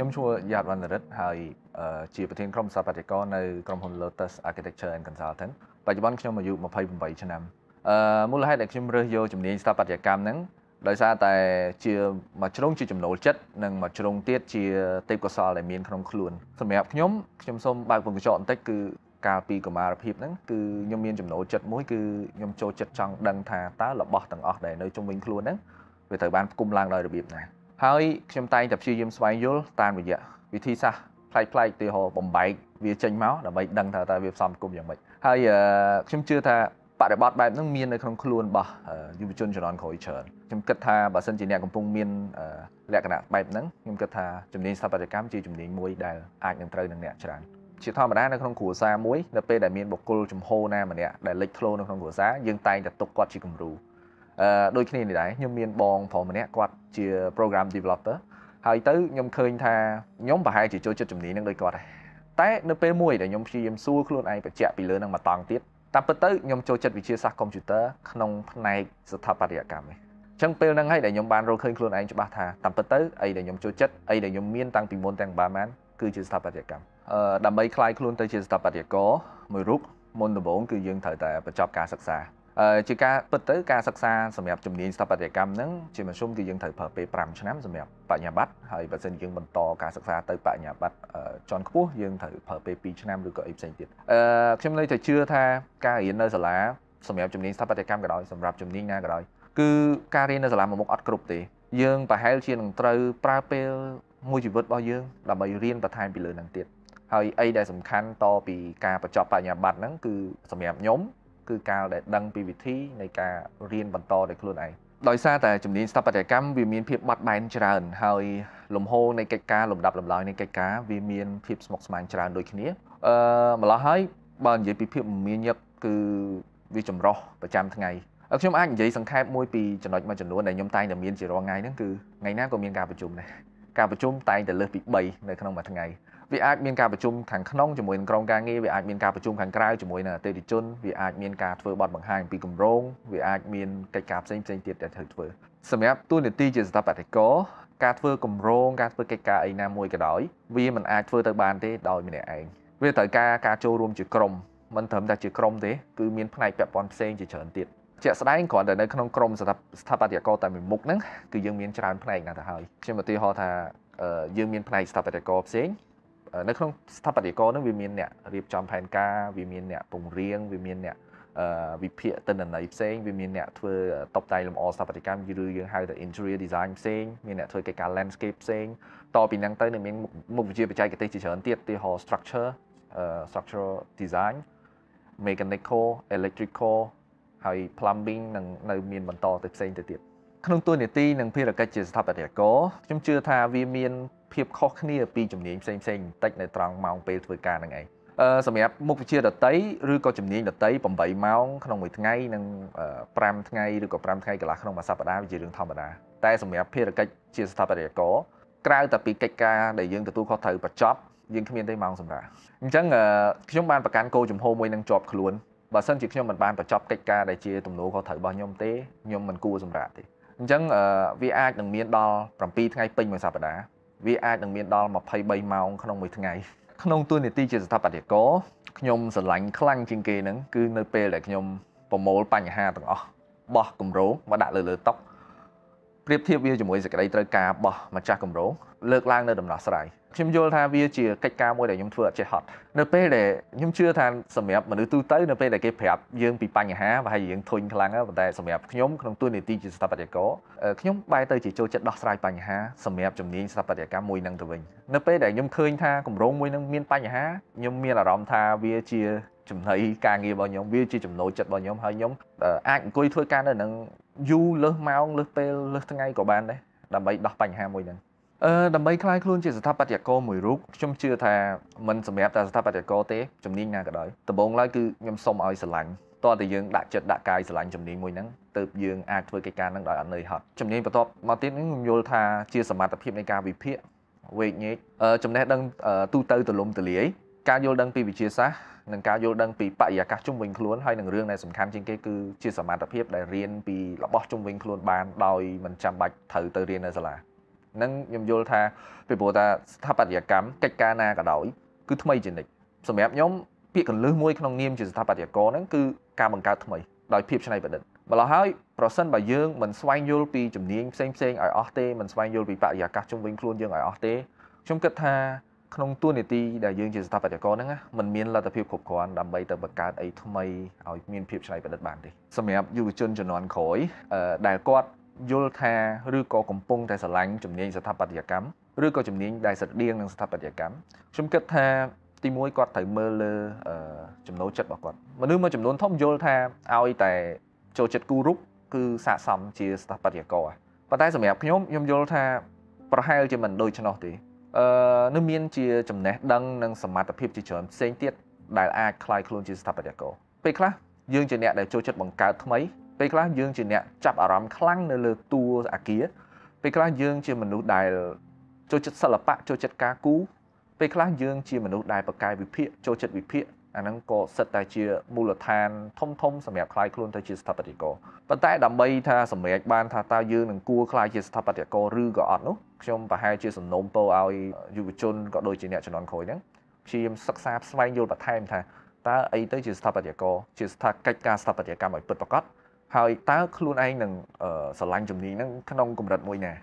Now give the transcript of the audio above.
ខ្ញុំឈ្មោះយ៉ាតវណ្ណរិទ្ធហើយជាប្រធានក្រុមស្ថាបត្យករនៅក្រុមហ៊ុន Lotus Architecture and Consulting បច្ចុប្បន្នខ្ញុំអាយុ28ឆ្នាំអឺមូលហេតុដែលខ្ញុំរើសយកជំនាញស្ថាបត្យកម្មហ្នឹងដោយសារតែជាមួយជ្រុង ជាចំណូលចិត្តនិងមួយជ្រុងទៀតជាទេពកោសលដែលមានក្នុងខ្លួនសម្រាប់ខ្ញុំខ្ញុំសូមបើកវងកញ្ចក់បន្តិចគឺកាលពីកុមារភាពហ្នឹងគឺខ្ញុំមានចំណូលចិត្តមួយគឺខ្ញុំចូលចិត្តចង់ដឹងថាតើរបស់ទាំងអស់ដែលនៅជុំវិញខ្លួនហ្នឹងវាត្រូវបានផ្គុំឡើងដោយរបៀបណាហើយខ្ញុំតែងតែព្យាយាមស្វែងយល់តាមរយៈវិធីសាស្ត្រផ្លែកផ្លែកទីហោបំបែកវាចេញមកដើម្បីដឹងថាតើវាផ្សំគុំយ៉ាងម៉េចហើយខ្ញុំជឿថាបរិបត្តិបែបហ្នឹងមាននៅក្នុងខ្លួនរបស់យុវជនជំនាន់ក្រោយច្រើនខ្ញុំគិតថាបើសិនជាអ្នកកំពុងមានលក្ខណៈបែបហ្នឹងខ្ញុំគិតថាជំនាញស្ថាបត្យកម្មជាជំនាញមួយដែលអាចនឹងត្រូវនឹងអ្នកច្រើនជាធម្មតានៅក្នុងគ្រួសារមួយនៅពេលដែលមានបុគ្គលចំហោណាម្នាក់ដែលលេចធ្លោនៅក្នុងគ្រួសារយើងតែងតែទុកគាត់ជាគំរូដូចគ្នានេះដែរខ្ញុំមានបងប្រុសម្នាក់គាត់ជា program developer ហើយទៅខ្ញុំឃើញថាខ្ញុំប្រហែលជាចូលចិត្តជំនាញនឹងដូចគាត់ដែរតែនៅពេលមួយដែលខ្ញុំព្យាយាមសួរខ្លួនឯងបញ្ជាក់ពីលើនឹងមកតង់ទៀតតាមពិតទៅខ្ញុំចូលចិត្តវិទ្យាសាស្ត្រកុំព្យូទ័រក្នុងផ្នែកស្ថាបត្យកម្មឯងចឹងពេលហ្នឹងហើយដែលខ្ញុំបានរកឃើញខ្លួនឯងច្បាស់ថាតាមពិតទៅអីដែលខ្ញុំចូលចិត្តអីដែលខ្ញុំមានតាំងពីមុនទាំងបានគឺជាស្ថាបត្យកម្មអឺដើម្បីคลายខ្លួនទៅជាស្ថាបត្យករមួយរូបមុនដំបូងគឺយើងត្រូវតែបញ្ចប់ការសិក្សាជាការពិតទៅការសិក្សាសម្រាប់ជំនាញស្ថាបត្យកម្មហ្នឹងជាមធ្យមគឺយើងត្រូវប្រើពេល5ឆ្នាំសម្រាប់បញ្ញាបត្រហើយបើសិនយើងបន្តការសិក្សាទៅបញ្ញាបត្រជាន់ខ្ពស់យើងត្រូវប្រើពេល2ឆ្នាំឬក៏អីផ្សេងទៀតអឺខ្ញុំនៅតែជឿថាការរៀននៅសាលាសម្រាប់ជំនាញស្ថាបត្យកម្មក៏ដោយសម្រាប់ជំនាញណាក៏ដោយ គឺការរៀននៅសាលាមួយមុខអត់គ្រប់ទេ យើងប្រហែលជានឹងត្រូវប្រើពេលមួយជីវិតរបស់យើងដើម្បីរៀនបន្ថែមពីលើនឹងទៀតហើយអីដែលសំខាន់តពីការបញ្ចប់បញ្ញាបត្រហ្នឹងគឺសម្រាប់ខ្ញុំគឺការដែលដឹងពីវិធីនៃការរៀនបន្តដោយខ្លួនឯងដោយសារតែជំនាញស្ថាបត្យកម្មវាមានភាពបត់បែនច្រើន ហើយ លំហូរនៃកិច្ចការលំដាប់លំដោយនៃកិច្ចការវាមានភាពស្មុគស្មាញច្រើនដូចគ្នាអឺម្ល៉េះហើយបើនិយាយពីភាពមានញឹកគឺវាចម្រោះប្រចាំថ្ងៃខ្ញុំអាចនិយាយសង្ខេបមួយពីចំណុចមួយចំនួនដែលខ្ញុំតែងតែ មានជារាល់ថ្ងៃហ្នឹងគឺថ្ងៃណាក៏មានការប្រជុំដែរការប្រជុំតែងតែលើសពី3នៅក្នុងមួយថ្ងៃវាអាចមានការប្រជុំខាងក្នុងជាមួយនឹងក្រុមការងារវាអាចមានការប្រជុំខាងក្រៅជាមួយនឹងអតិថិជនវាអាចមានការធ្វើបទបង្ហាញពីគម្រោងវាអាចមានកិច្ចការផ្សេងផ្សេងទៀតដែលត្រូវធ្វើសម្រាប់ទូនីតិជាស្ថាបតិកការធ្វើគម្រោងការធ្វើកិច្ចការអីណាមួយក៏ដោយវាមិនអាចធ្វើទៅបានទេដោយម្នាក់ឯងវាត្រូវការការចូលរួមជាក្រុមមិនត្រឹមតែជាក្រុមទេគឺមានផ្នែកពាក់ព័ន្ធផ្សេងជាច្រើនទៀតជាក់ស្ដែងគ្រាន់តែនៅក្នុងក្រុមស្ថាបត្យករតែមួយមុខហ្នឹងគឺយើងមានច្រើនផ្នែកណាស់ទៅហើយខ្ញុំឧទាហរណ៍ថាយើងមានផ្នែកស្ថាបត្យករផ្សេងនៅក្នុងស្ថាបត្យករនឹងវាមានអ្នករៀបចំផែនការវាមានអ្នកពង្រៀងវាមានអ្នកវិភាគទិន្នន័យផ្សេងវាមានអ្នកធ្វើតុបតែងលម្អស្ថាបត្យកម្មឬយើងហៅថា interior design ផ្សេងមានអ្នកធ្វើកិច្ចការ landscape ផ្សេងតពីហ្នឹងទៅនឹងមានមុខវិជ្ជាបច្ចេកទេសជាច្រើនទៀតទីហោ structure structural design mechanical electrical ហើយ plumbing នឹងនៅមានបន្តទៅផ្សេងទៅទៀតក្នុងទួលនីតិនិងភារកិច្ចជាស្ថាបត្យករខ្ញុំជឿថាវាមាន ភាពខុសគ្នា ពីជំនាញផ្សេងផ្សេងបន្តិចនៅត្រង់ម៉ោងពេលធ្វើការហ្នឹងឯងអឺសម្រាប់មុខវិជ្ជាដតីឬក៏ជំនាញដតី8ម៉ោងក្នុងមួយថ្ងៃនិង5ថ្ងៃឬក៏5ថ្ងៃកន្លះក្នុងមួយសប្តាហ៍វាជារឿងធម្មតាតែសម្រាប់ភារកិច្ចជាស្ថាបត្យករក្រៅតែពីកិច្ចការដែលយើងទទួលខុសត្រូវបញ្ចប់យើងគ្មានទេម៉ោងសម្រាប់អញ្ចឹងខ្ញុំបានប្រកាន់គោលជំហរមួយនឹងជាប់ខ្លួនបើសិនជាខ្ញុំមិនបានបញ្ចប់កិច្ចការដែលជាទំនួលខុសត្រូវរបស់ខ្ញុំទេខ្ញុំមិនគួរសម្រាប់ទេអញ្ចឹងវាអាចនឹងមានដល់7ថ្ងៃពេញមួយសប្តាហ៍វាអាចនឹងមានដល់23ម៉ោងក្នុងមួយថ្ងៃក្នុងទួលនីតិជាស្ថាបត្យករខ្ញុំស្រឡាញ់ខ្លាំងជាងគេហ្នឹងគឺ នៅពេលដែលខ្ញុំប្រមូលបញ្ហាទាំងអស់បោះគម្រោងមកដាក់លើលើតុប្រៀបធៀបវាជាមួយសក្តីត្រូវការបោះម្ចាស់គម្រោងលើកឡើង នៅដំណោះស្រាយខ្ញុំយល់ថាវាជាកិច្ចការមួយដែលខ្ញុំធ្វើអត់ចេះហត់នៅពេលដែលខ្ញុំជឿថាសម្រាប់មនុស្សទូទៅនៅពេលដែលគេប្រាប់យើងពីបញ្ហាប្រហែលយើងធុញខ្លាំងប៉ុន្តែសម្រាប់ខ្ញុំក្នុងទួនាទីជាស្ថាបត្យករខ្ញុំបែរទៅជាចូលចិត្តដោះស្រាយបញ្ហាសម្រាប់ជំនាញស្ថាបត្យកម្មមួយនឹងទៅវិញនៅពេលដែលខ្ញុំឃើញថាគម្រោងមួយនឹងមានបញ្ហាខ្ញុំមានអារម្មណ៍ថាវាជាចំណីការងាររបស់ខ្ញុំវាជាចំណូលចិត្តរបស់ខ្ញុំហើយខ្ញុំអាចអង្គុយធ្វើការនៅនឹងយូរលើសម៉ោងលើសពេលលើសថ្ងៃក៏បានដែរដើម្បីដោះបញ្ហាមួយហ្នឹងអឺដើម្បីคลายខ្លួនជាស្ថាបត្យករមួយរូបខ្ញុំជឿថាมันសម្រាប់តែស្ថាបត្យករទេជំនាញណាក៏ដោយដំបូងឡើយគឺខ្ញុំសូមឲ្យស្រឡាញ់តើតើយើងដាក់ចិត្តដាក់កាយស្រឡាញ់ជំនាញមួយហ្នឹងទៅយើងអាចធ្វើកិច្ចការហ្នឹងដោយអត់នឿយហត់ជំនាញបន្ទាប់មកទៀតហ្នឹងខ្ញុំយល់ថាជាសមត្ថភាពនៃការវិភាគវេកញែកចំណេះដឹងទូទៅទលំទលាយការយល់ដឹងពីវិទ្យាសាស្ត្រនិងការយល់ដឹងពីបរិយាកាសជុំវិញខ្លួនហើយនឹងរឿងដែលសំខាន់ជាងគេគឺជាសមត្ថភាពដែលរៀនពីរបស់ជុំវិញខ្លួនបានដោយមិនចាំបាច់ត្រូវទៅរៀននៅសាលាហ្នឹងខ្ញុំយល់ថាពីព្រោះថាស្ថាបត្យកម្មកិច្ចការណាក៏ដោយគឺថ្មីជានិច្ចសម្រាប់ខ្ញុំពាក្យកលើសមួយក្នុងនាមជាស្ថាបត្យករហ្នឹងគឺការបង្កើតថ្មីដោយភាពច្នៃប្រឌិតម្ល៉េះហើយប្រសិនបើយើងមិនស្វែងយល់ពីជំនាញផ្សេងផ្សេងឲ្យអស់ទេមិនស្វែងយល់ពីបរិយាកាសជុំវិញខ្លួនយើងឲ្យអស់ទេខ្ញុំគិតថាក្នុងទួលនីតិដែលយើងជាស្ថាបត្យករហ្នឹងมันមានលទ្ធភាពគ្រប់គ្រាន់ដើម្បីទៅបង្កើតអីថ្មីឲ្យមានភាពច្នៃប្រឌិតបានទេសម្រាប់យុវជនជំនាន់ក្រោយដែលគាត់យល់ថាឬក៏កំពុងតែស្រឡាញ់ជំនាញស្ថាបត្យកម្មឬក៏ជំនាញដែលស្រដៀងនឹងស្ថាបត្យកម្មខ្ញុំគិតថាទីមួយគាត់ត្រូវមើលលើចំណូលចិត្តរបស់គាត់មនុស្សមួយចំនួនធំយល់ថាឲ្យតែចូលចិត្តគូរូបគឺស័កសមជាស្ថាបត្យករប៉ុន្តែសម្រាប់ខ្ញុំខ្ញុំយល់ថាប្រហែលជាមិនដូច្នោះទេអឺនៅមានជាចំណេះដឹងនិងសមត្ថភាពជាច្រើនផ្សេងទៀតដែលអាចคล้ายខ្លួនជាស្ថាបត្យករពេលខ្លះយើងជាអ្នកដែលចូលចិត្តបង្កើតថ្មីពេលខ្លះយើងជាអ្នកចាប់អារម្មណ៍ខ្លាំងនៅលើតួអាគារពេលខ្លះយើងជាមនុស្សដែលចូលចិត្តសិល្បៈចូលចិត្តការគូរពេលខ្លះយើងជាមនុស្សដែលប្រកែវិភាគចូលចិត្តវិភាគអាហ្នឹងក៏សិតតែជាមូលដ្ឋានធំធំសម្រាប់ខ្លាយខ្លួនទៅជាស្ថាបត្យករប៉ុន្តែដើម្បីថាសម្រេចបានថាតើយើងនឹងគួរខ្លាយជាស្ថាបត្យករឬក៏អត់នោះខ្ញុំប្រហែលជាសំណូមពរឲ្យយុវជនក៏ដូចជាអ្នកជំនាន់ក្រោយហ្នឹងព្យាយាមសិក្សាស្វែងយល់បន្ថែមថាតើអីទៅជាស្ថាបត្យករជាស្ថាបកិច្ចការស្ថាបត្យកម្មឲ្យពិតប្រាកដហើយតើខ្លួនឯងនឹងស្រឡាញ់ជំនាញហ្នឹងក្នុងកម្រិតមួយណា